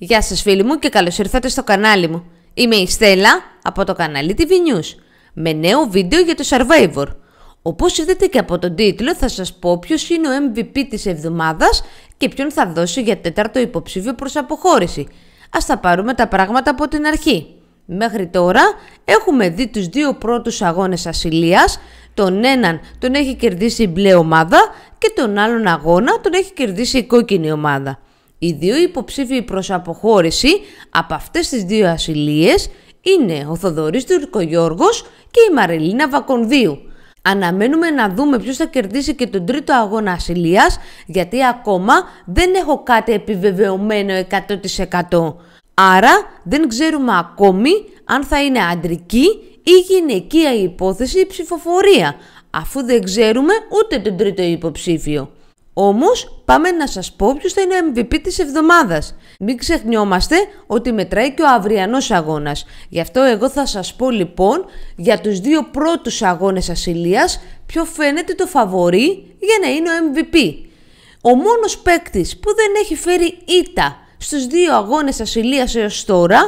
Γεια σας φίλοι μου και καλώς ήρθατε στο κανάλι μου. Είμαι η Στέλλα από το κανάλι TV News με νέο βίντεο για το Survivor. Όπως είδατε και από τον τίτλο θα σας πω ποιος είναι ο MVP της εβδομάδας και ποιον θα δώσει για τέταρτο υποψήφιο προς αποχώρηση. Ας τα πάρουμε τα πράγματα από την αρχή. Μέχρι τώρα έχουμε δει τους δύο πρώτους αγώνες ασυλίας, τον έναν τον έχει κερδίσει η μπλε ομάδα και τον άλλον αγώνα τον έχει κερδίσει η κόκκινη ομάδα. Οι δύο υποψήφοι προς αποχώρηση από αυτές τις δύο ασυλίες είναι ο Θοδωρής Τουρκογιώργος και η Μαρελίνα Βακονδίου. Αναμένουμε να δούμε ποιος θα κερδίσει και τον τρίτο αγώνα ασυλίας, γιατί ακόμα δεν έχω κάτι επιβεβαιωμένο 100%. Άρα δεν ξέρουμε ακόμη αν θα είναι αντρική ή γυναικεία η υπόθεση η υποθεση αφού δεν ξέρουμε ούτε τον τρίτο υποψήφιο. Όμως πάμε να σας πω ποιος θα είναι MVP της εβδομάδας. Μην ξεχνιόμαστε ότι μετράει και ο αυριανός αγώνας. Γι' αυτό εγώ θα σας πω λοιπόν για τους δύο πρώτους αγώνες ασυλίας ποιο φαίνεται το φαβορή για να είναι ο MVP. Ο μόνος παίκτης που δεν έχει φέρει ήττα στους δύο αγώνες ασυλίας έως τώρα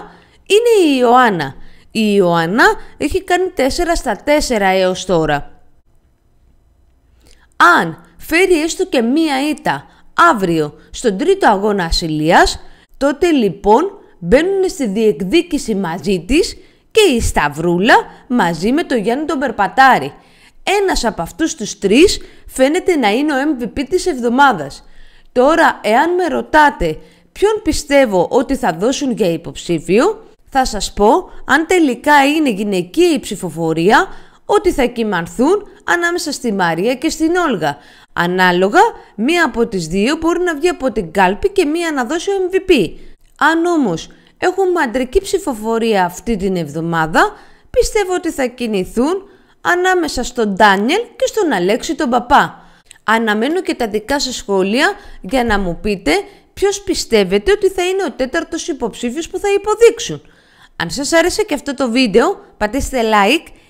είναι η Ιωάννα. Η Ιωάννα έχει κάνει 4 στα 4 έως τώρα. Αν φέρει έστω και μία ήττα αύριο στον τρίτο αγώνα ασυλίας, τότε λοιπόν μπαίνουν στη διεκδίκηση μαζί της και η Σταυρούλα μαζί με τον Γιάννη τον Περπατάρη. Ένας από αυτούς τους τρεις φαίνεται να είναι ο MVP της εβδομάδας. Τώρα, εάν με ρωτάτε ποιον πιστεύω ότι θα δώσουν για υποψήφιο, θα σας πω αν τελικά είναι γυναική η ψηφοφορία ότι θα κοιμανθούν ανάμεσα στη Μαρία και στην Όλγα. Ανάλογα, μία από τις δύο μπορεί να βγει από την κάλπη και μία να δώσει ο MVP. Αν όμως έχουμε αντρική ψηφοφορία αυτή την εβδομάδα, πιστεύω ότι θα κινηθούν ανάμεσα στον Ντάνιελ και στον Αλέξη τον παπά. Αναμένω και τα δικά σας σχόλια για να μου πείτε ποιος πιστεύετε ότι θα είναι ο τέταρτος υποψήφιος που θα υποδείξουν. Αν σας άρεσε και αυτό το βίντεο, πατήστε like